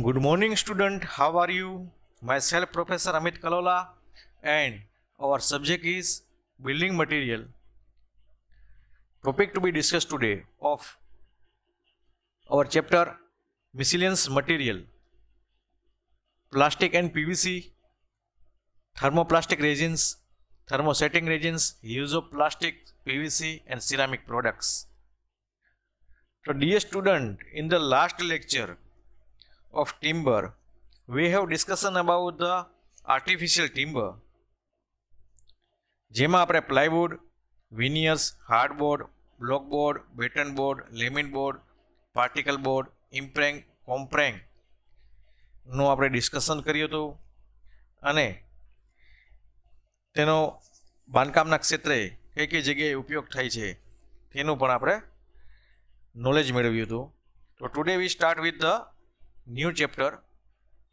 good morning student how are you myself professor amit kalola and our subject is building material topic to be discussed today of our chapter miscellaneous material plastic and pvc thermoplastic resins thermosetting resins use of plastic pvc and ceramic products so dear student in the last lecture of timber, we have discussion about the artificial timber. જેમાં આપણે plywood veneers hardboard blockboard batten board laminboard particle board impreg કોમ્પ્રેંગનું આપણે discussion કર્યું હતું અને તેનો બાંધકામના ક્ષેત્રે કઈ કઈ જગ્યાએ ઉપયોગ થાય છે તેનું પણ આપણે નોલેજ મેળવ્યું હતું તો today we start with the new chapter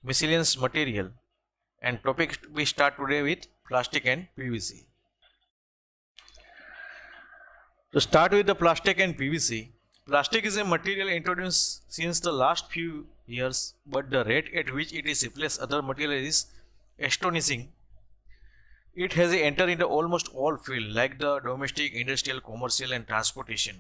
miscellaneous material and topic we start today with plastic and PVC. To start with the plastic and PVC, plastic is a material introduced since the last few years but the rate at which it is replaced other materials is astonishing. It has entered into almost all fields like the domestic, industrial, commercial and transportation.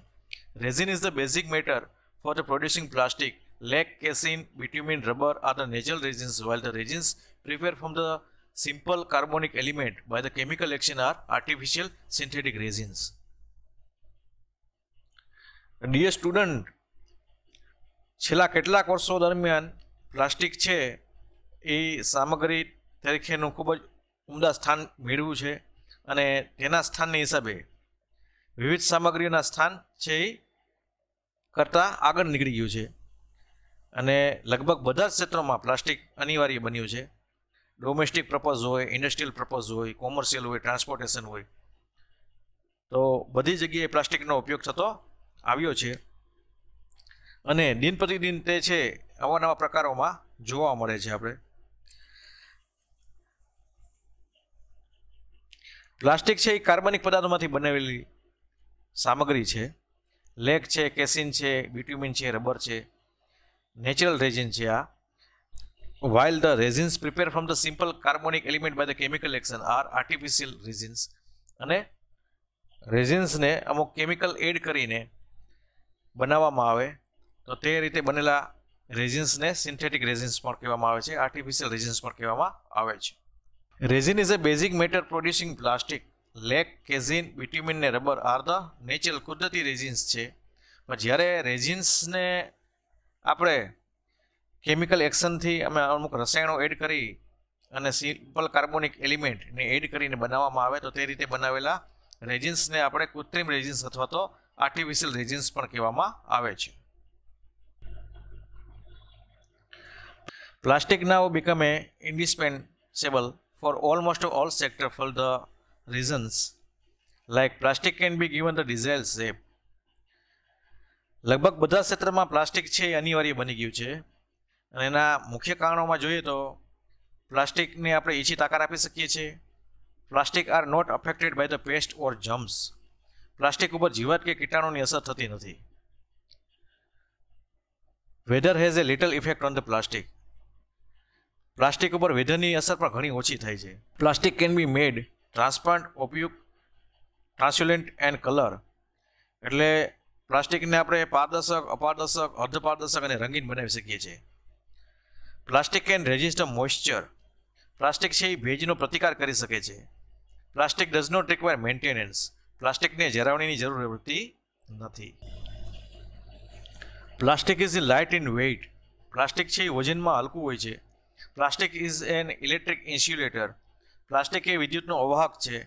Resin is the basic matter for the producing plastic Lac, casein, bitumen, rubber are the natural resins while the resins prepared from the simple carbonic element by the chemical action are artificial synthetic resins. Dear student, છેલ્લા કેટલાક વર્ષો દરમિયાન plastic છે એ સામગ્રી તરીકેનું ખૂબ જ ઉમદા સ્થાન મેળવ્યું છે અને તેના સ્થાનની હિસાબે વિવિધ સામગ્રીઓના સ્થાન છે એ કરતાં આગળ નીકળી ગયું છે અને લગભગ બધા જ ક્ષેત્રોમાં પ્લાસ્ટિક અનિવાર્ય બન્યું છે ડોમેસ્ટિક પ્રપોઝ હોય ઇન્ડસ્ટ્રીયલ પર્પઝ હોય કોમર્શિયલ હોય ટ્રાન્સપોર્ટેશન હોય તો બધી જગ્યાએ પ્લાસ્ટિકનો ઉપયોગ થતો આવ્યો છે અને દિન પ્રતિદિન તે છે આવા નવા પ્રકારોમાં જોવા મળે છે આપણે પ્લાસ્ટિક છે એ કાર્બનિક પદાર્થોમાંથી બનાવેલી સામગ્રી છે લેક છે કેસિન છે બિટ્યુમિન છે રબર છે natural resin છે આ while the resins prepared from the simple carbonic element by the chemical action are artificial resins અને રેઝિન્સને અમુક કેમિકલ એડ કરીને બનાવવામાં આવે તો તે રીતે બનેલા રેઝિન્સને સિન્થેટિક રેઝિન્સ પણ કહેવામાં આવે છે આર્ટિફિશિયલ રેઝિન્સ પણ કહેવામાં આવે છે resin is a basic matter producing plastic lac casein bitumen ને રબર આર ધ નેચરલ કુદરતી રેઝિન્સ છે પણ જ્યારે રેઝિન્સને આપણે કેમિકલ એક્શનથી અમે અમુક રસાયણો એડ કરી અને સિમ્પલ કાર્બોનિક એલિમેન્ટને એડ કરીને બનાવવામાં આવે તો તે રીતે બનાવેલા રેજિન્સને આપણે કૃત્રિમ રેજિન્સ અથવા તો આર્ટિફિશિયલ રેજિન્સ પણ કહેવામાં આવે છે Plastic now become a indispensable for almost all sector for the reasons like plastic can be given the desired shape લગભગ બધા ક્ષેત્રમાં પ્લાસ્ટિક છે એ અનિવાર્ય બની ગયું છે અને એના મુખ્ય કારણોમાં જોઈએ તો પ્લાસ્ટિકને આપણે ઈચ્છી તાકાત આપી શકીએ છીએ plastic are not affected by the pest or germs plastic ઉપર જીવાત કે કીટાણુની અસર થતી નથી weather has a little effect on the plastic plastic ઉપર વેધરની અસર પણ ઘણી ઓછી થાય છે plastic can be made transparent ઓપયુક્ત ટ્રાન્સ્યુલન્ટ એન્ડ કલર એટલે પ્લાસ્ટિકને આપણે પારદર્શક અપારદર્શક અર્ધપારદર્શક અને રંગીન બનાવી શકીએ છીએ plastic can resist moisture plastic છે એ ભેજનો પ્રતિકાર કરી શકે છે plastic does not require maintenance પ્લાસ્ટિકને જરાવણીની જરૂર રહેતી નથી plastic is light in weight plastic છે એ વજનમાં હલકું હોય છે plastic is an electric insulator plastic એ વિદ્યુતનો અવાહક છે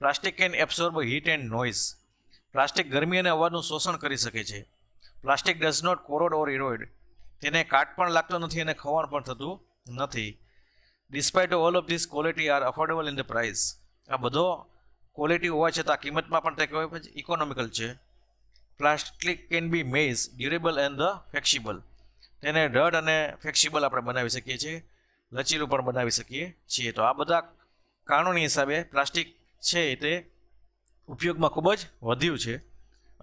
plastic can absorb heat and noise plastic ગરમી અને અવાજનું શોષણ કરી શકે છે plastic does not corrode or erode તેને કાટ પણ લાગતો નથી અને ખવાણ પણ થતું નથી despite all of this quality are affordable in the price આ બધો ક્વોલિટી હોવા છતાં કિંમતમાં પણ તે કહેવાય ઇકોનોમિકલ છે plastic can be made durable and the flexible તેને ડડ અને ફ્લેક્સિબલ આપણે બનાવી શકીએ છીએ લચીલું પણ બનાવી શકીએ છીએ તો આ બધા કારણોની હિસાબે પ્લાસ્ટિક છે તે ઉપયોગમાં ખૂબ જ વધ્યું છે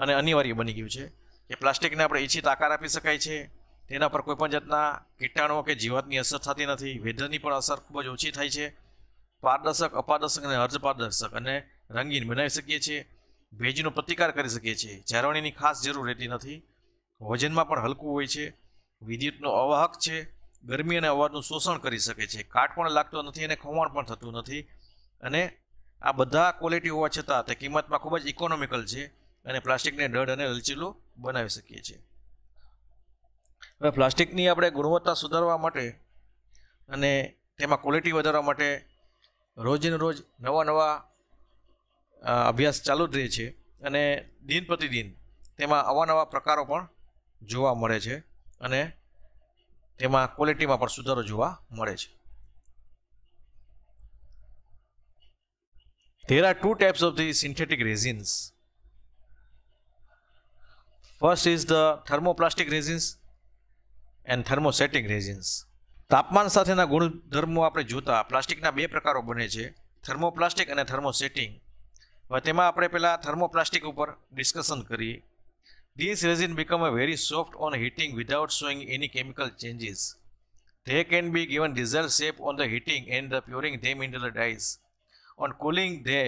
અને અનિવાર્ય બની ગયું છે કે પ્લાસ્ટિકને આપણે ઈચ્છિત આકાર આપી શકાય છે તેના પર કોઈપણ જાતના કીટાણુઓ કે જીવાતની અસર થતી નથી વેધરની પણ અસર ખૂબ જ ઓછી થાય છે પારદર્શક અપારદર્શક અને અર્ધપારદર્શક અને રંગીન બનાવી શકીએ છીએ ભેજનો પ્રતિકાર કરી શકીએ છીએ જાળવણીની ખાસ જરૂર રહેતી નથી વજનમાં પણ હલકું હોય છે વિદ્યુતનો અવાહક છે ગરમી અને અવાજનું શોષણ કરી શકે છે કાટ પણ લાગતો નથી અને ખોવાણ પણ થતું નથી અને આ બધા ક્વોલિટી હોવા છતાં તે કિંમતમાં ખૂબ જ ઇકોનોમિકલ છે અને પ્લાસ્ટિકને ડઢ અને લચીલું બનાવી શકીએ છીએ હવે પ્લાસ્ટિકની આપણે ગુણવત્તા સુધારવા માટે અને તેમાં ક્વોલિટી વધારવા માટે રોજને રોજ નવા નવા અભ્યાસ ચાલુ જ રહે છે અને દિન પ્રતિદિન તેમાં અવાનવા પ્રકારો પણ જોવા મળે છે અને તેમાં ક્વોલિટીમાં પણ સુધારો જોવા મળે છે There are two types of the synthetic resins. First is the thermoplastic resins and thermosetting resins. તાપમાન સાથેના ગુણધર્મો આપણે જોતા પ્લાસ્ટિકના બે પ્રકારો બને છે થર્મોપ્લાસ્ટિક અને થર્મોસેટિંગ હવે તેમાં આપણે પહેલાં થર્મોપ્લાસ્ટિક ઉપર ડિસ્કશન કરીએ this resin become a very soft on heating without showing any chemical changes they can be given deserve shape on the heating and the pouring them in the dies On cooling, they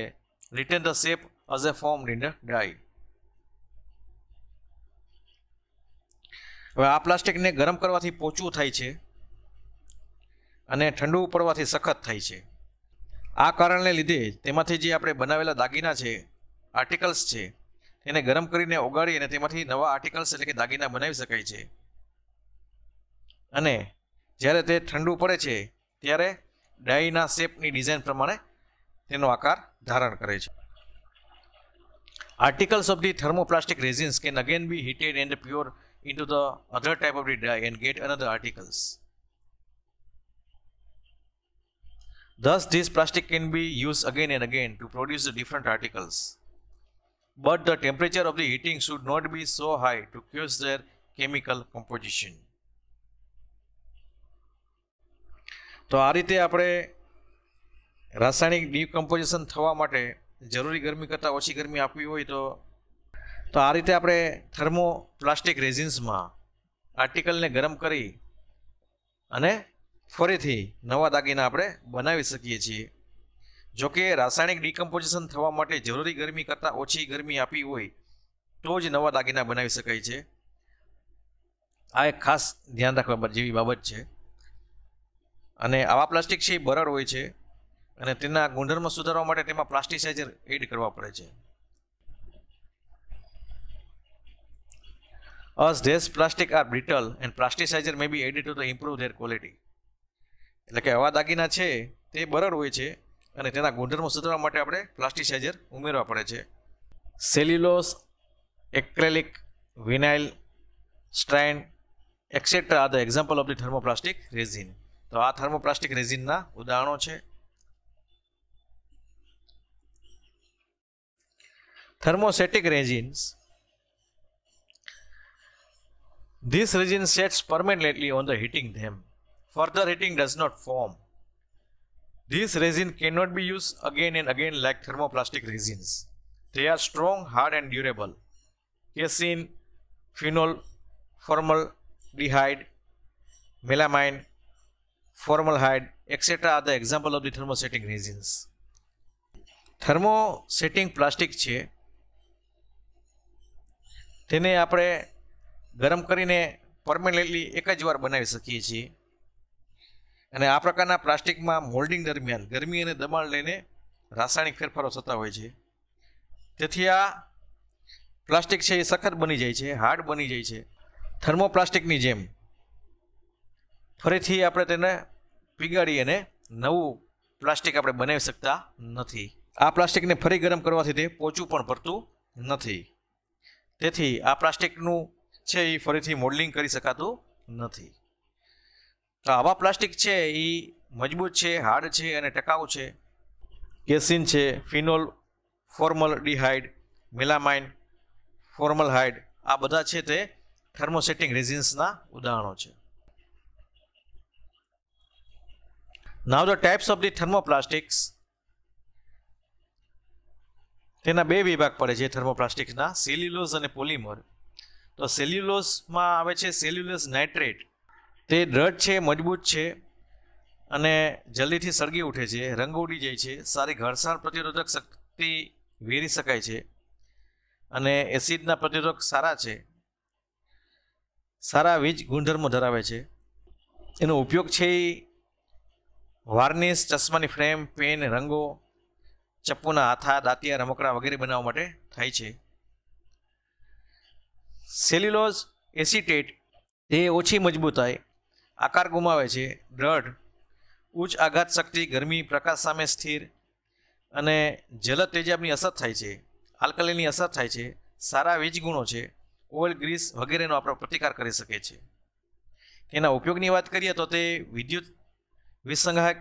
retain the shape as a formed in a dye. હવે આ પ્લાસ્ટિકને ગરમ કરવાથી પોચું થાય છે અને ઠંડુ પડવાથી સખત થાય છે આ કારણને લીધે તેમાંથી જે આપણે બનાવેલા દાગીના છે આર્ટિકલ્સ છે તેને ગરમ કરીને ઓગાળી અને તેમાંથી નવા આર્ટિકલ્સ એટલે કે દાગીના બનાવી શકાય છે અને જ્યારે તે ઠંડુ પડે છે ત્યારે ડાયના શેપની ડિઝાઇન પ્રમાણે તેનો આકાર ધારણ કરે છે articles of the thermoplastic resins can again be heated and pure into the other type of the dye and get another articles thus this plastic can be used again and again to produce the different articles but the temperature of the heating should not be so high to cause their chemical composition તો આ રીતે આપણે રાસાયણિક decomposition થવા માટે જરૂરી ગરમી કરતાં ઓછી ગરમી આપવી હોય તો તો આ રીતે આપણે થર્મો પ્લાસ્ટિક રેઝિન્સમાં આર્ટિકલને ગરમ કરી અને ફરીથી નવા દાગીના આપણે બનાવી શકીએ છીએ જો કે રાસાયણિક ડીકમ્પોઝિશન થવા માટે જરૂરી ગરમી કરતાં ઓછી ગરમી આપી હોય તો જ નવા દાગીના બનાવી શકાય છે આ એક ખાસ ધ્યાન રાખવા જેવી બાબત છે અને આવા પ્લાસ્ટિક છે એ બરડ હોય છે અને તેના ગુણધર્મ સુધારવા માટે તેમાં પ્લાસ્ટિસાઇઝર એડ કરવા પડે છે as these plastic are brittle and plasticizer may be added to the improve their quality એટલે કે હવા દાગીના છે તે બરડ હોય છે અને તેના ગુણધર્મ સુધારવા માટે આપણે પ્લાસ્ટિસાઇઝર ઉમેરવા પડે છે cellulose acrylic vinyl strand etcetera are the example of the thermoplastic resin તો આ થર્મોપ્લાસ્ટિક રેઝિનના ઉદાહરણો છે thermostatic resins. This resin sets permanently on the heating them. Further heating does not form. This resin cannot be used again and again like thermoplastic resins. They are strong, hard and durable. Casein, phenol, formaldehyde, melamine, formaldehyde, etc. are the example of the thermosetting resins. thermosetting plastic તેને આપણે ગરમ કરીને permanently એક જ વાર બનાવી શકીએ છીએ અને આ પ્રકારના પ્લાસ્ટિકમાં મોલ્ડિંગ દરમિયાન ગરમી અને દબાણ લઈને રાસાયણિક ફેરફારો થતા હોય છે તેથી આ પ્લાસ્ટિક છે એ સખત બની જાય છે હાર્ડ બની જાય છે થર્મોપ્લાસ્ટિકની જેમ ફરીથી આપણે તેને પીગાડી અને નવું પ્લાસ્ટિક આપણે બનાવી શકતા નથી આ પ્લાસ્ટિકને ફરી ગરમ કરવાથી તે પોચું પણ ભરતું નથી તેથી આ પ્લાસ્ટિકનું છે એ ફરીથી મોડલિંગ કરી શકાતું નથી તો આવા પ્લાસ્ટિક છે એ મજબૂત છે હાર્ડ છે અને ટકાઉ છે કેસિન છે phenol formaldehyde melamine formaldehyde આ બધા છે તે થર્મોસેટિંગ રિઝિન્સના ઉદાહરણો છે Now the types of the thermoplastics તેના બે વિભાગ પડે છે થર્મોપ્લાસ્ટિક્સના સેલ્યુલોઝ અને પોલિમર તો સેલ્યુલોઝમાં આવે છે સેલ્યુલોસ નાઇટ્રેટ તે દ્રઢ છે મજબૂત છે અને જલ્દીથી સળગી ઉઠે છે રંગ ઉડી જાય છે સારી ઘર્ષણ પ્રતિરોધક શક્તિ વેરી શકાય છે અને એસિડના પ્રતિરોધક સારા છે સારા વીજ ગુણધર્મો ધરાવે છે એનો ઉપયોગ છે વાર્નિશ ચશ્માની ફ્રેમ પેન રંગો ચપ્પુના હાથા દાંતિયા રમકડા વગેરે બનાવવા માટે થાય છે સેલ્યુલોઝ એસિટેટ એ ઓછી મજબૂતાઈ આકાર ગુમાવે છે દ્રઢ ઉચ્ચ આઘાત શક્તિ ગરમી પ્રકાશ સામે સ્થિર અને જલદ તેજાબની અસર થાય છે આલ્કલીની અસર થાય છે સારા વીજ ગુણો છે ઓઇલ ગ્રીસ વગેરેનો આપણો પ્રતિકાર કરી શકે છે એના ઉપયોગની વાત કરીએ તો તે વિદ્યુત વિસંઘાયક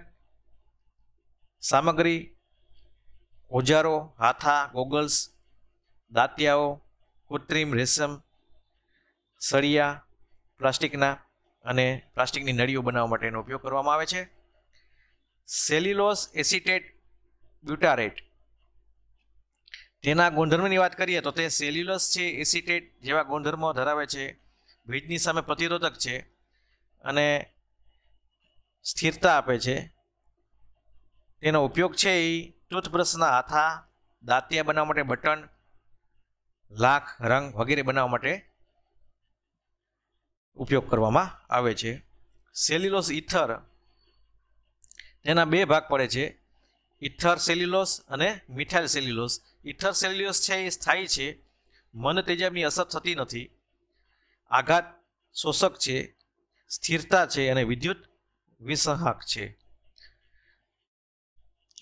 સામગ્રી ઓજારો હાથા ગોગલ્સ દાંતિયાઓ કૃત્રિમ રેશમ સળિયા પ્લાસ્ટિકના અને પ્લાસ્ટિકની નળીઓ બનાવવા માટેનો ઉપયોગ કરવામાં આવે છે સેલ્યુલોસ એસિટેટ બ્યુટારેટ તેના ગુણધર્મની વાત કરીએ તો તે સેલ્યુલોસ છે એસિટેટ જેવા ગુણધર્મો ધરાવે છે ભેજની સામે પ્રતિરોધક છે અને સ્થિરતા આપે છે તેનો ઉપયોગ છે એ ટૂથબ્રશના હાથા દાંતિયા બનાવવા માટે બટન લાખ રંગ વગેરે બનાવવા માટે ઉપયોગ કરવામાં આવે છે સેલ્યુલોસ ઇથર તેના બે ભાગ પડે છે ઇથર સેલ્યુલોસ અને મિથાઇલ સેલ્યુલોસ ઇથર સેલ્યુલોસ છે એ સ્થાયી છે મન તેજાબની અસર થતી નથી આઘાત શોષક છે સ્થિરતા છે અને વિદ્યુત વિસંહક છે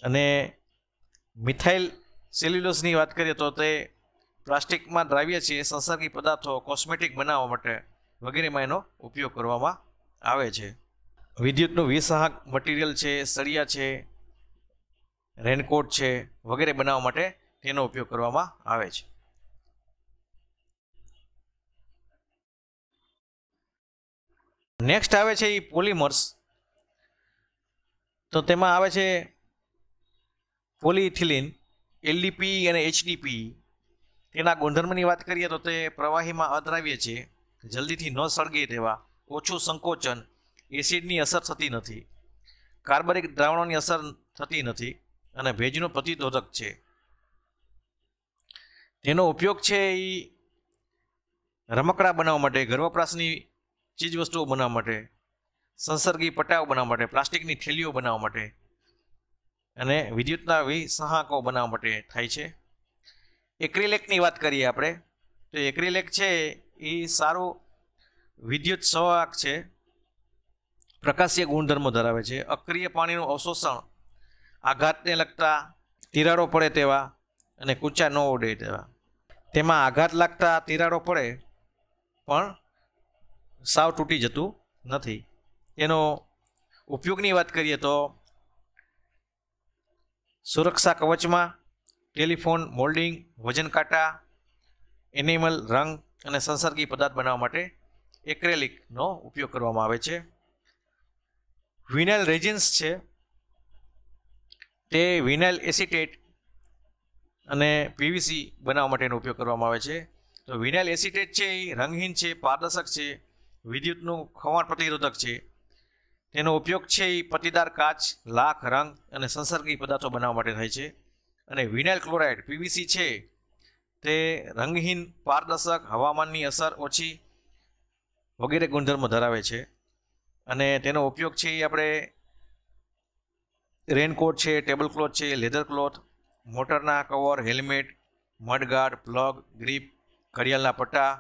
અને મિથાઇલ સેલ્યુલોઝની વાત કરીએ તો તે પ્લાસ્ટિકમાં દ્રાવ્ય છે એ સંસર્ગી પદાર્થો કોસ્મેટિક બનાવવા માટે વગેરેમાં એનો ઉપયોગ કરવામાં આવે છે વિદ્યુતનું વિસાહક મટીરિયલ છે સળિયા છે રેનકોટ છે વગેરે બનાવવા માટે તેનો ઉપયોગ કરવામાં આવે છે નેક્સ્ટ આવે છે એ પોલિમર્સ તો તેમાં આવે છે પોલીઇથિલિન એલડીપી અને એચડીપી તેના ગુણધર્મની વાત કરીએ તો તે પ્રવાહીમાં અદ્રાવ્ય છે જલ્દીથી ન સળગે તેવા ઓછું સંકોચન એસિડની અસર થતી નથી કાર્બરિક દ્રાવણોની અસર થતી નથી અને ભેજનો પ્રતિરોધક છે તેનો ઉપયોગ છે એ રમકડા બનાવવા માટે ઘર વપરાશની ચીજવસ્તુઓ બનાવવા માટે સંસર્ગી પટાવ બનાવવા માટે પ્લાસ્ટિકની થેલીઓ બનાવવા માટે અને વિદ્યુતના વિસહાકો બનાવવા માટે થાય છે એક્રિલેકની વાત કરીએ આપણે તો એક્રિલેક છે એ સારું વિદ્યુત સવાહક છે પ્રકાશીય ગુણધર્મો ધરાવે છે અક્રિય પાણીનું અવશોષણ આઘાતને લગતા તિરાડો પડે તેવા અને કૂચા ન ઉડે તેવા તેમાં આઘાત લાગતા તિરાડો પડે પણ સાવ તૂટી જતું નથી એનો ઉપયોગની વાત કરીએ તો સુરક્ષા કવચમાં ટેલિફોન મોલ્ડિંગ વજન કાંટા એનિમલ રંગ અને સંસર્ગી પદાર્થ બનાવવા માટે એક્રેલિકનો ઉપયોગ કરવામાં આવે છે વિનાઇલ રેજિન્સ છે તે વિનાઇલ એસિટેટ અને પીવીસી બનાવવા માટેનો ઉપયોગ કરવામાં આવે છે તો વિનાઇલ એસિટેટ છે એ રંગહીન છે પારદર્શક છે વિદ્યુતનું ખવાણ પ્રતિરોધક છે તેનો ઉપયોગ છે એ પટ્ટીદાર કાચ લાખ રંગ અને સંસર્ગી પદાર્થો બનાવવા માટે થાય છે અને વિનાઇલ ક્લોરાઇડ પીવીસી છે તે રંગહીન પારદર્શક હવામાનની અસર ઓછી વગેરે ગુણધર્મો ધરાવે છે અને તેનો ઉપયોગ છે એ આપણે રેનકોટ છે ટેબલ ક્લોથ છે લેધર ક્લોથ મોટરના cover helmet mudguard plug grip ઘડિયાળના પટ્ટા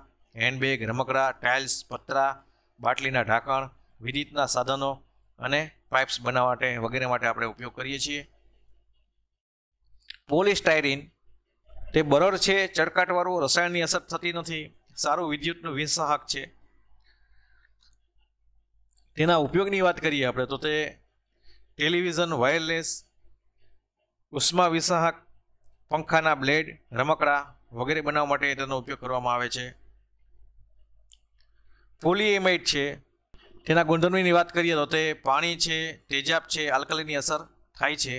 હેન્ડબેગ રમકડા ટાઇલ્સ પતરા બાટલીના ઢાંકણ વિદ્યુતના સાધનો અને પાઇપ્સ બનાવવા માટે વગેરે માટે આપણે ઉપયોગ કરીએ છીએ પોલિસ્ટાયરીન તે બરડ છે ચડકાટવાળું રસાયણની અસર થતી નથી સારું વિદ્યુતનું વિસહાક છે તેના ઉપયોગની વાત કરીએ આપણે તો તે ટેલિવિઝન વાયરલેસ ઉષ્મા વિસાહક પંખાના બ્લેડ રમકડા વગેરે બનાવવા માટે તેનો ઉપયોગ કરવામાં આવે છે પોલીએમાઇટ છે તેના ગુણધર્મની વાત કરીએ તો તે પાણી છે તેજાબ છે આલ્કલીની અસર થાય છે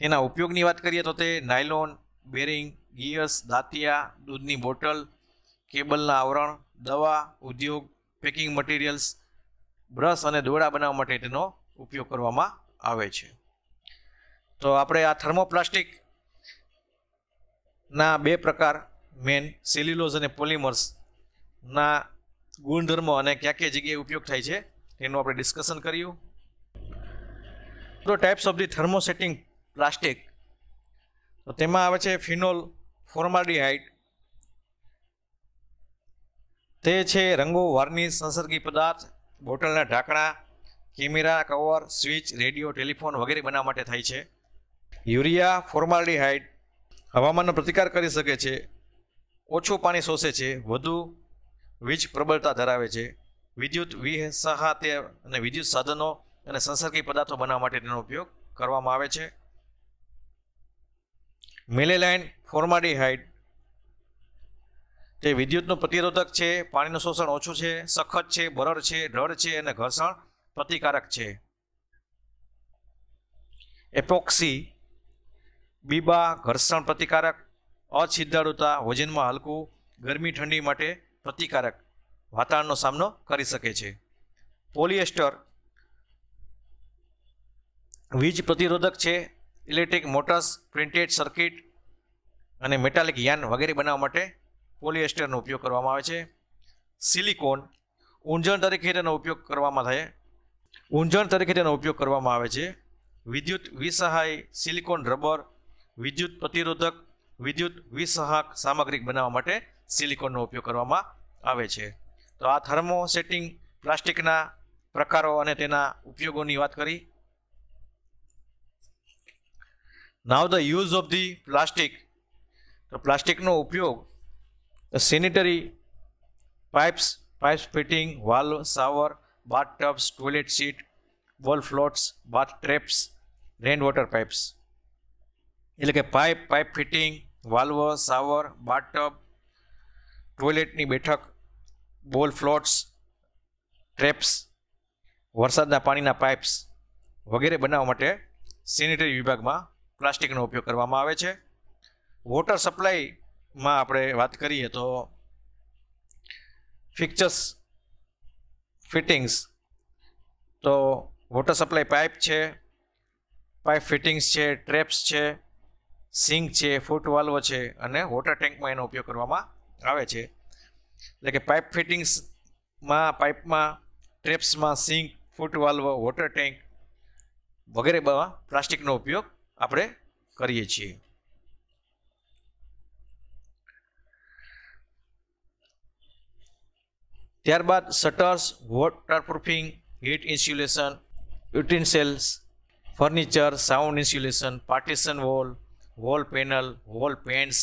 તેના ઉપયોગની વાત કરીએ તો તે નાયલોન બેરિંગ ગિયર્સ દાંતિયા દૂધની બોટલ કેબલના આવરણ દવા ઉદ્યોગ પેકિંગ મટીરિયલ્સ બ્રશ અને દોરડા બનાવવા માટે તેનો ઉપયોગ કરવામાં આવે છે તો આપણે આ થર્મોપ્લાસ્ટિકના બે પ્રકાર મેન સેલ્યુલોઝ અને પોલિમર્સના ગુણધર્મો અને ક્યાં ક્યાં જગ્યાએ ઉપયોગ થાય છે એનું આપણે ડિસ્કશન કર્યું તો types of the thermosetting plastic તો તેમાં આવે છે ફિનોલ ફોર્માલ્ડિહાઇડ તે છે રંગો વાર્નિશ સંસર્ગી પદાર્થ બોટલના ઢાંકણા camera cover switch radio telephone વગેરે બનાવવા માટે થાય છે યુરિયા ફોર્માલ્ડિહાઇડ હવામાનનો પ્રતિકાર કરી શકે છે ઓછું પાણી શોષે છે વધુ વીજ પ્રબળતા ધરાવે છે વિદ્યુત વિસહાતે અને વિદ્યુત સાધનો અને સંસર્ગી પદાર્થો બનાવવા માટે તેનો ઉપયોગ કરવામાં આવે છે મેલેલાઇન ફોર્માડીહાઇડ તે વિદ્યુતનું પ્રતિરોધક છે પાણીનું શોષણ ઓછું છે સખત છે બરડ છે ઢળ છે અને ઘર્ષણ પ્રતિકારક છે એપોક્સી બીબા ઘર્ષણ પ્રતિકારક અછિદ્રાળુતા વજનમાં હલકું ગરમી ઠંડી માટે પ્રતિકારક વાતાવરણનો સામનો કરી શકે છે પોલિએસ્ટર વીજ પ્રતિરોધક છે ઇલેક્ટ્રિક મોટર્સ પ્રિન્ટેડ સર્કિટ અને મેટાલિક યાન વગેરે બનાવવા માટે પોલિએસ્ટરનો ઉપયોગ કરવામાં આવે છે સિલિકોન ઊંજણ તરીકે તેનો ઉપયોગ કરવામાં થાય ઊંજણ તરીકે તેનો ઉપયોગ કરવામાં આવે છે વિદ્યુત વિસહાય સિલિકોન રબર વિદ્યુત પ્રતિરોધક વિદ્યુત વિસહાક સામગ્રી બનાવવા માટે સિલિકોનનો ઉપયોગ કરવામાં આવે છે તો આ થર્મો સેટિંગ પ્લાસ્ટિકના પ્રકારો અને તેના ઉપયોગોની વાત કરી now the use of the plastic તો પ્લાસ્ટિકનો ઉપયોગ sanitary pipes pipes fitting valve shower bath tubs toilet seat ball floats bath traps rain water pipes એટલે કે pipe pipe fitting valve shower bath tub ટોયલેટની બેઠક બોલ ફ્લોટ્સ ટ્રેપ્સ વરસાદના પાણીના pipes વગેરે બનાવવા માટે સેનિટરી વિભાગમાં પ્લાસ્ટિકનો ઉપયોગ કરવામાં આવે છે વોટર સપ્લાયમાં આપણે વાત કરીએ તો ફિક્ચર્સ ફિટિંગ્સ તો વોટર સપ્લાય પાઇપ છે પાઇપ ફિટિંગ્સ છે ટ્રેપ્સ છે સિંક છે ફૂટ વાલ્વ છે અને વોટર ટેન્કમાં એનો ઉપયોગ કરવામાં આવે છે એટલે કે પાઇપ ફિટિંગ્સમાં પાઇપમાં ટ્રેપ્સમાં sink foot valve water tank વગેરે વગેરેમાં પ્લાસ્ટિકનો ઉપયોગ આપણે કરીએ છીએ ત્યારબાદ shutters waterproofing heat insulation utensils furniture sound insulation partition wall wall panel wall paints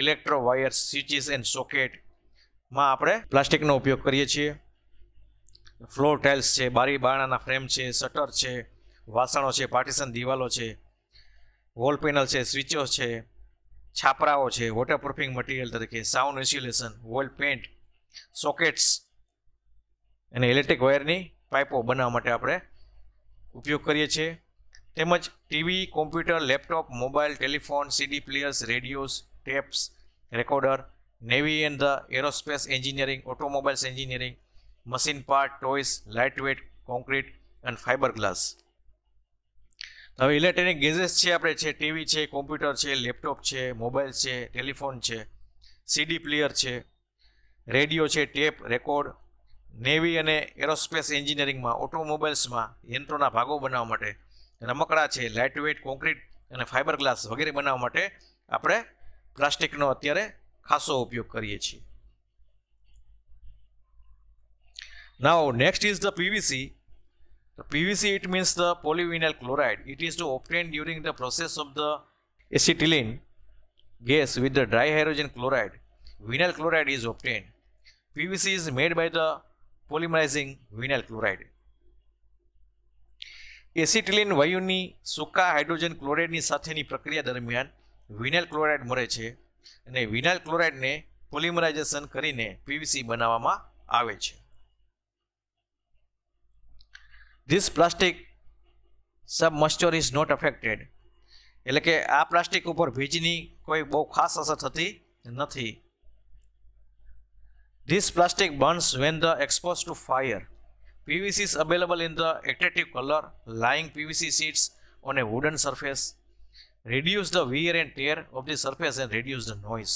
electro wires switches and સોકેટમાં આપણે પ્લાસ્ટિકનો ઉપયોગ કરીએ છીએ ફ્લોર ટાઇલ્સ છે બારી બારણાના ફ્રેમ છે શટર છે વાસણો છે પાર્ટીશન દિવાલો છે વોલ પેનલ છે સ્વિચો છે છાપરાઓ છે વોટરપ્રૂફિંગ મટીરિયલ તરીકે sound insulation wall paint sockets અને ઇલેક્ટ્રિક વાયરની પાઇપો બનાવવા માટે આપણે ઉપયોગ કરીએ છીએ તેમજ TV computer laptop mobile telephone CD players radios tapes recorder navy and the aerospace engineering automobiles engineering machine part light lightweight concrete and fibre glass હવે ઇલેક્ટ્રોનિક ગેજેસ છે આપણે છે ટીવી છે કોમ્પ્યુટર છે લેપટોપ છે મોબાઈલ છે ટેલિફોન છે સીડી પ્લેયર છે રેડિયો છે ટેપ રેકોર્ડ નેવી અને એરોસ્પેસ એન્જિનિયરિંગમાં ઓટોમોબાઇલ્સમાં યંત્રોના ભાગો બનાવવા માટે રમકડા છે લાઇટ વેઇટ કોન્ક્રીટ અને ફાઇબર ગ્લાસ વગેરે બનાવવા માટે આપણે પ્લાસ્ટિકનો અત્યારે ખાસો ઉપયોગ કરીએ છીએ Now next is the PVC. The PVC it means the polyvinyl chloride. It is to obtain during the process of the acetylene gas with the dihydrogen chloride. Vinyl chloride is obtained. PVC is made by the polymerizing vinyl chloride. Acetylene વાયુની સૂકા hydrogen ક્લોરાઇડની સાથેની પ્રક્રિયા દરમિયાન vinyl chloride મળે છે અને vinyl ક્લોરાઇડને polymerization કરીને પીવીસી બનાવવામાં આવે છે ધીસ પ્લાસ્ટિક સબ મસ્ચર ઇઝ નોટ અફેક્ટેડ એટલે કે આ પ્લાસ્ટિક ઉપર ભેજની કોઈ બહુ ખાસ અસર થતી નથી this plastic burns when the expose to fire PVC is available in the attractive colour lying PVC sheets on a wooden surface reduce the wear and tear of the surface and reduce the noise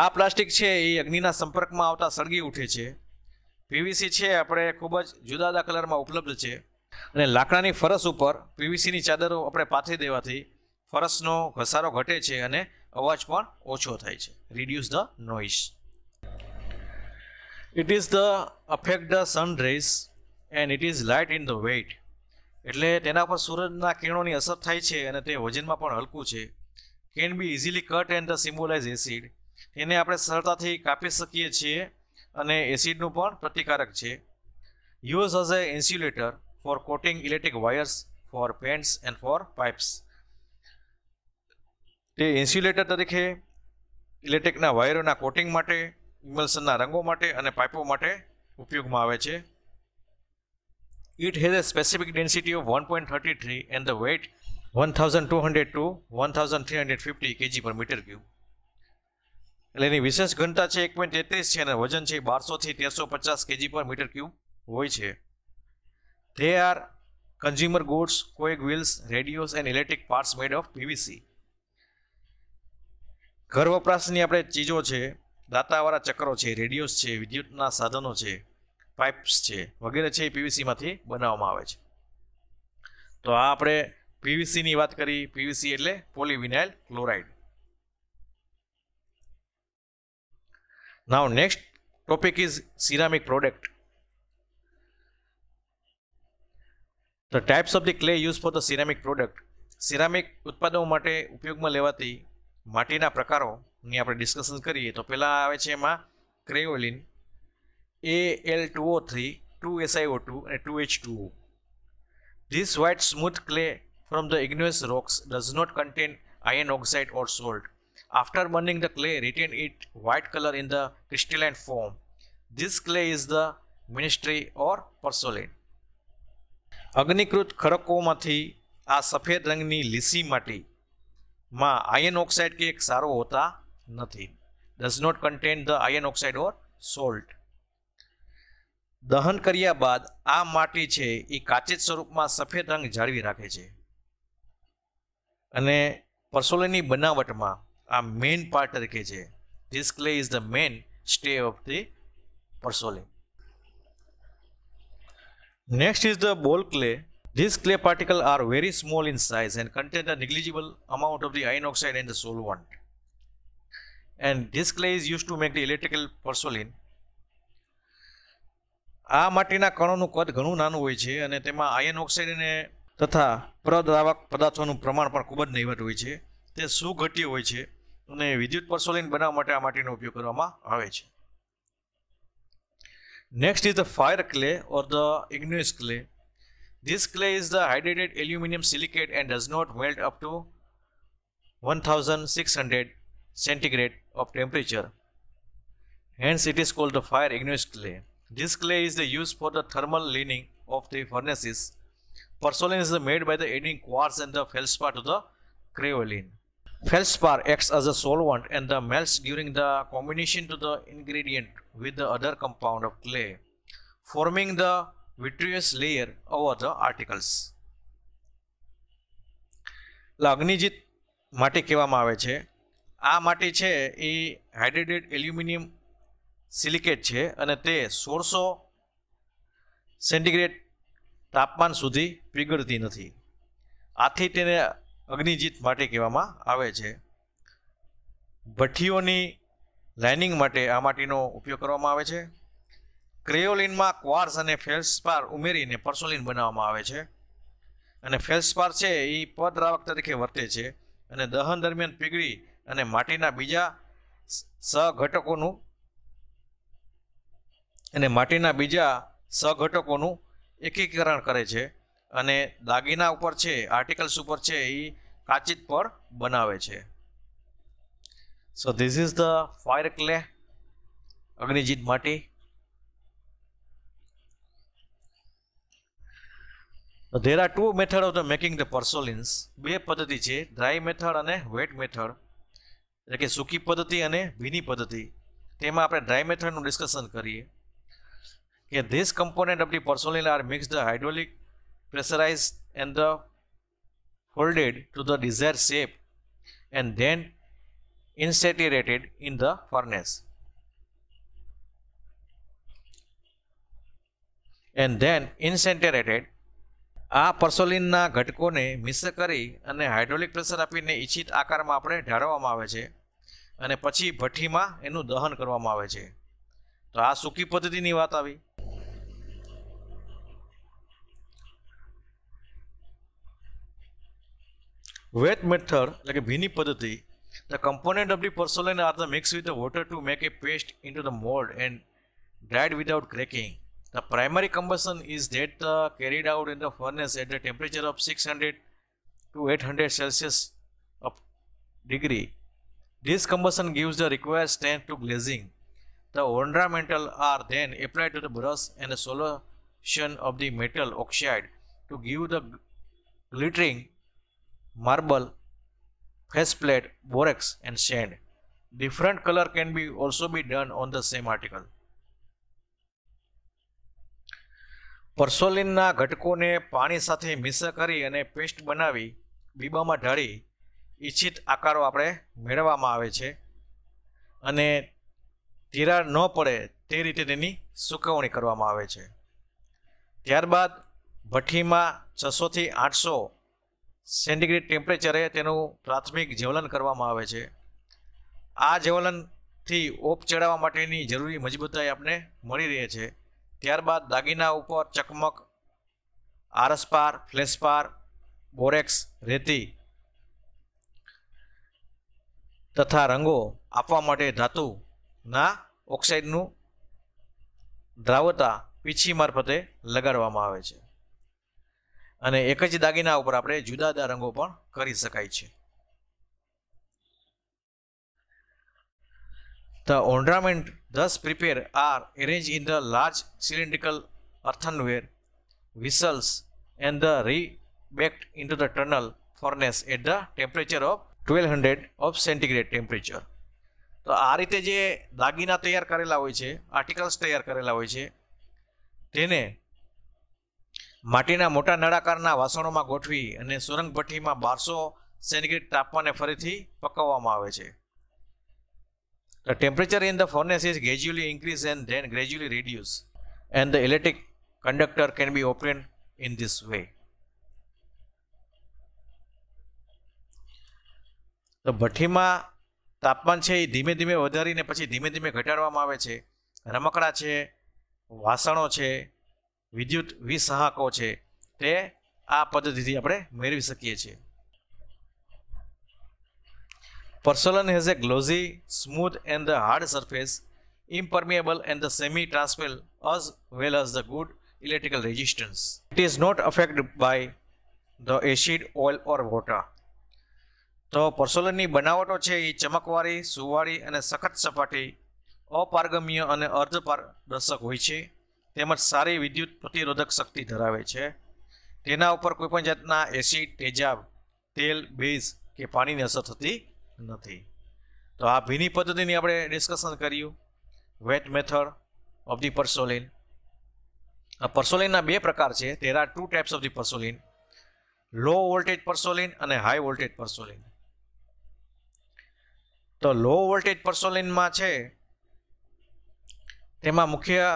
આ plastic છે એ અગ્નિના સંપર્કમાં આવતા સળગી ઉઠે છે PVC છે આપણે ખૂબ જ જુદા જુદા કલરમાં ઉપલબ્ધ છે અને લાકડાની ફરસ ઉપર પીવીસીની ચાદરો આપણે પાથરી દેવાથી ફરસનો ઘસારો ઘટે છે અને અવાજ પણ ઓછો થાય છે reduce the noise it is the affect the sun rays and it is light in the weight એટલે તેના પર સૂરજના કિરણોની અસર થાય છે અને તે વજનમાં પણ હલકું છે can be easily cut and the symbolize acid એને આપણે સરળતાથી કાપી શકીએ છીએ અને એસિડનું પણ પ્રતિકારક છે use as a insulator for coating electric wires for paints and for pipes તે ઇન્સ્યુલેટર તરીકે ઇલેક્ટ્રિકના વાયરોના કોટિંગ માટે ઇમલ્સનના રંગો માટે અને પાઇપો માટે ઉપયોગમાં આવે છે It has a specific density of 1.33 and the weight 1200 to 1350 kg per meter cube. એટલે એની વિશેષ ઘનતા છે એક પોઈન્ટ તેત્રીસ છે અને વજન છે બારસોથી તેરસો પચાસ કેજી પર મીટર ક્યુબ હોય છે ધે આર કન્ઝ્યુમર ગુડ્સ કોઈક wheels radios and electric parts made of PVC ઘર વપરાશની આપણે ચીજો છે દાંતાવાળા ચક્રો છે રેડિયોસ છે વિદ્યુતના સાધનો છે પાઇપ્સ છે વગેરે છે એ પીવીસીમાંથી બનાવવામાં આવે છે તો આ આપણે પીવીસીની વાત કરી પીવીસી એટલે polyvinyl chloride now next topic is ceramic product the types of the clay use for the ceramic product ceramic ઉત્પાદનો માટે ઉપયોગમાં લેવાતી માટીના પ્રકારોની આપણે ડિસ્કશન કરીએ તો પહેલાં આવે છે એમાં ક્રેઓલિન Al2O3, 2SiO2 and 2H2O. This white smooth clay from the igneous rocks does not contain iron oxide or salt. After burning the clay, retain it white color in the crystalline form. This clay is the or porcelain. પર્સોલિન અગ્નિકૃત ખડકોમાંથી a સફેદ rangni લીસી mati ma iron oxide કે ek સારો hota nathi. Does not contain the iron oxide or salt. દહન કર્યા બાદ આ માટી છે એ કાચેજ સ્વરૂપમાં સફેદ રંગ જાળવી રાખે છે અને પરસોલીની બનાવટમાં આ મેઇન પાર્ટ તરીકે છે this clay is the mainstay of the porcelain next is the ball clay this clay particle are very small in size and contain a negligible amount of the iron oxide and the solvent and this clay is used to make the electrical porcelain આ માટીના કણોનું કદ ઘણું નાનું હોય છે અને તેમાં ion oxide અને તથા પ્રદ્રાવક પદાર્થોનું પ્રમાણ પણ ખૂબ જ નહીવટ હોય છે તે સુઘટ્ય હોય છે અને વિદ્યુત પરસોલિન બનાવવા માટે આ માટીનો ઉપયોગ કરવામાં આવે છે next is the fire clay or the igneous clay this clay is the hydrated aluminium silicate and does not melt up to one thousand six hundred centigrade of temperature hence it is called the fire igneous clay This clay is used for the thermal leaning of the furnaces. Porcelain is made by the adding quartz and the feldspar to the creoline. Feldspar acts as a solvent and the melts during the combination to the ingredient with the other compound of clay, forming the vitreous layer over the articles. અગ્નિજીત માટી કહેવામાં A mati che e hydrated aluminium. Silicate છે અને તે સોળસો centigrade તાપમાન સુધી પીગળતી નથી આથી તેને અગ્નિજીત માટી કહેવામાં આવે છે ભઠ્ઠીઓની લાઇનિંગ માટે આ માટીનો ઉપયોગ કરવામાં આવે છે ક્રેયોલિનમાં ક્વાર્સ અને ફેલ્સપાર ઉમેરીને પર્સોલિન બનાવવામાં આવે છે અને ફેલ્સપાર છે એ પદરાવક તરીકે વર્તે છે અને દહન દરમિયાન પીગળી અને માટીના બીજા સહઘટકોનું અને માટીના બીજા સઘટકોનું એકીકરણ કરે છે અને દાગીના ઉપર છે આર્ટિકલ્સ ઉપર છે એ કાચિત પર બનાવે છે so this is the fire clay અગ્નિજીત માટી there are two method of the making the porcelains બે પદ્ધતિ છે ડ્રાય મેથડ અને વેટ મેથડ એટલે કે સૂકી પદ્ધતિ અને ભીની પદ્ધતિ તેમાં આપણે ડ્રાય મેથડનું ડિસ્કશન કરીએ Okay, this component of the personal are mixed the hydraulic pressurized and the folded to the desired shape and then insaturated in the furnace. And then incinerated આ પર્સોલિનના ઘટકોને મિક્સ કરી અને હાઇડ્રોલિક પ્રેશર આપીને ઇચ્છિત આકારમાં આપણે ઢાળવામાં આવે છે અને પછી ભઠ્ઠીમાં એનું દહન કરવામાં આવે છે તો આ સૂકી પદ્ધતિની વાત આવી Wet method, like a Bhini Padati, the component of the porcelain are the mixed with the water to make a paste into the mold and dried without cracking. The primary combustion is that uh, carried out in the furnace at the temperature of 600 to 800 Celsius degree. This combustion gives the required strength to glazing. The ornamental are then applied to the brush and a solution of the metal oxide to give the glittering marble faceplate, borax and sand. Different color can be also be done on the same article. પર્સોલિનના ઘટકોને પાણી સાથે મિશ્ર કરી અને paste બનાવી બીબામાં ઢાળી ઈચ્છિત આકારો આપણે મેળવવામાં આવે છે અને તિરાડ ન પડે તે રીતે તેની સૂકવણી કરવામાં આવે છે ત્યારબાદ ભઠ્ઠીમાં છસોથી આઠસો સેન્ટીગ્રેડ ટેમ્પરેચરે તેનું પ્રાથમિક જ્વલન કરવામાં આવે છે આ જ્વલનથી ઓપ ચડાવવા માટેની જરૂરી મજબૂતાઈ આપણે મળી રહે છે ત્યારબાદ દાગીના ઉપર ચકમક આરસપાર ફ્લેશપાર બોરેક્સ રેતી તથા રંગો આપવા માટે ધાતુના ઓક્સાઇડનું દ્રાવતા પીછી મારફતે લગાડવામાં આવે છે અને એક જ દાગીના ઉપર આપણે જુદા જુદા રંગો પણ કરી શકાય છે The ornament thus prepared are arranged in the large cylindrical earthenware vessels and the re-baked into the tunnel furnace at the temperature of 1200 of centigrade temperature. તો આ રીતે જે દાગીના તૈયાર કરેલા હોય છે આર્ટિકલ્સ તૈયાર કરેલા હોય છે તેને માટીના મોટા નળાકારના વાસણોમાં ગોઠવી અને સુરંગ ભઠ્ઠીમાં બારસો સેન્ટીગ્રેડ તાપમાને ફરીથી પકવવામાં આવે છે The temperature in the furnace is gradually increased and then gradually reduced, and the electric conductor can be opened in this way. તો ભઠ્ઠીમાં તાપમાન છે એ ધીમે ધીમે વધારીને પછી ધીમે ધીમે ઘટાડવામાં આવે છે રમકડા છે વાસણો છે વિદ્યુત વિસહાકો છે તે આ પદ્ધતિથી આપણે મેળવી શકીએ છીએ porcelain has a glossy smooth and the hard surface impermeable and the semi transparent as well as the good electrical resistance it is not affect by the acid oil or water. તો પર્સોલનની બનાવટો છે એ ચમકવાળી સુવાળી અને સખત સપાટી અપારગમ્ય અને અર્ધપારદર્શક હોય છે તેમજ સારી વિદ્યુત પ્રતિરોધક શક્તિ ધરાવે છે તેના ઉપર કોઈપણ જાતના એસિડ તેજાબ તેલ બેઝ કે પાણીની અસર થતી નથી તો આ ભીની પદ્ધતિની આપણે ડિસ્કશન કર્યું wet method of the porcelain આ પર્સોલિનના બે પ્રકાર છે there are two types of the porcelain low voltage porcelain અને હાઈ વોલ્ટેજ પર્સોલિન તો લો વોલ્ટેજ પર્સોલિનમાં છે તેમાં મુખ્ય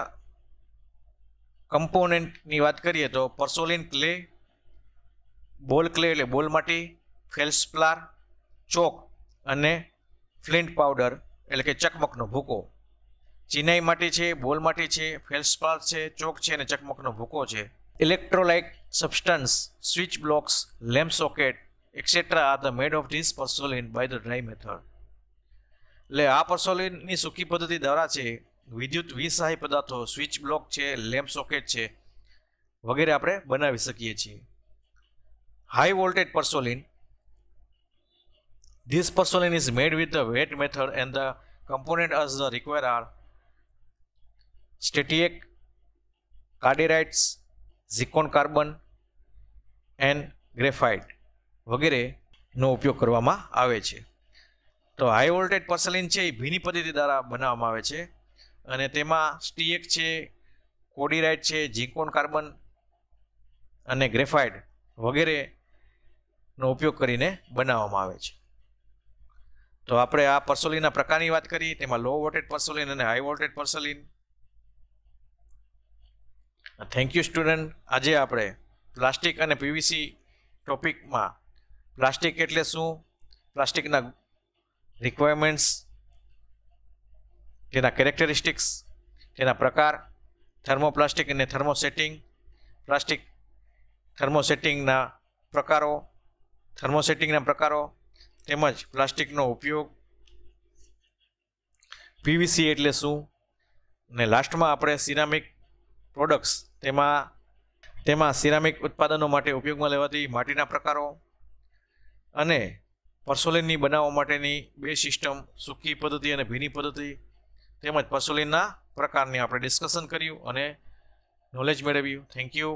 કમ્પોનેન્ટની વાત કરીએ તો પર્સોલિન ક્લે બોલ ક્લે એટલે બોલ માટી ફેલ્સપ્લાર ચોક અને ફ્લિન્ટ પાવડર એટલે કે ચકમકનો ભૂકો ચિનાઈ માટી છે બોલ માટી છે ફેલ્સપાલ છે ચોક છે અને ચકમકનો ભૂકો છે electrolyte substance switch blocks lamp socket etcetera are the made of this porcelain by the dry method એટલે આ પર્સોલિનની સૂકી પદ્ધતિ દ્વારા છે વિદ્યુત વિસહાય પદાર્થો સ્વિચ બ્લોક છે લેમ્પ સોકેટ છે વગેરે આપણે બનાવી શકીએ છીએ high voltage porcelain This porcelain is made with the wet method and the component as the required are static carderites, zircon carbon and graphite વગેરેનો ઉપયોગ કરવામાં આવે છે તો હાઈ વોલ્ટેજ પર્સલિન છે એ ભીની પદ્ધતિ દ્વારા બનાવવામાં આવે છે અને તેમાં સ્ટીએક છે કોડીરાઇટ છે જીકોન કાર્બન અને ગ્રેફાઇડ વગેરેનો ઉપયોગ કરીને બનાવવામાં આવે છે તો આપણે આ પરસોલીના પ્રકારની વાત કરીએ તેમાં લો વોલ્ટેજ પર્સોલિન અને high voltage porcelain thank you student આજે આપણે પ્લાસ્ટિક અને પીવીસી ટોપિકમાં પ્લાસ્ટિક એટલે શું પ્લાસ્ટિકના રિક્વાયરમેન્ટ્સ તેના કેરેક્ટરિસ્ટિક્સ તેના પ્રકાર થર્મોપ્લાસ્ટિક અને થર્મોસેટિંગ પ્લાસ્ટિક થર્મોસેટિંગના પ્રકારો થર્મોસેટિંગના પ્રકારો તેમજ પ્લાસ્ટિકનો ઉપયોગ પીવીસી એટલે શું ને લાસ્ટમાં આપણે સિરામિક પ્રોડક્ટ્સ તેમાં તેમાં સિરામિક ઉત્પાદનો માટે ઉપયોગમાં લેવાતી માટીના પ્રકારો અને પર્સોલિનની બનાવવા માટેની બે સિસ્ટમ સૂકી પદ્ધતિ અને ભીની પદ્ધતિ તેમજ પશુલીનના પ્રકારની આપણે ડિસ્કશન કર્યું અને નોલેજ મેળવ્યું થેન્ક યુ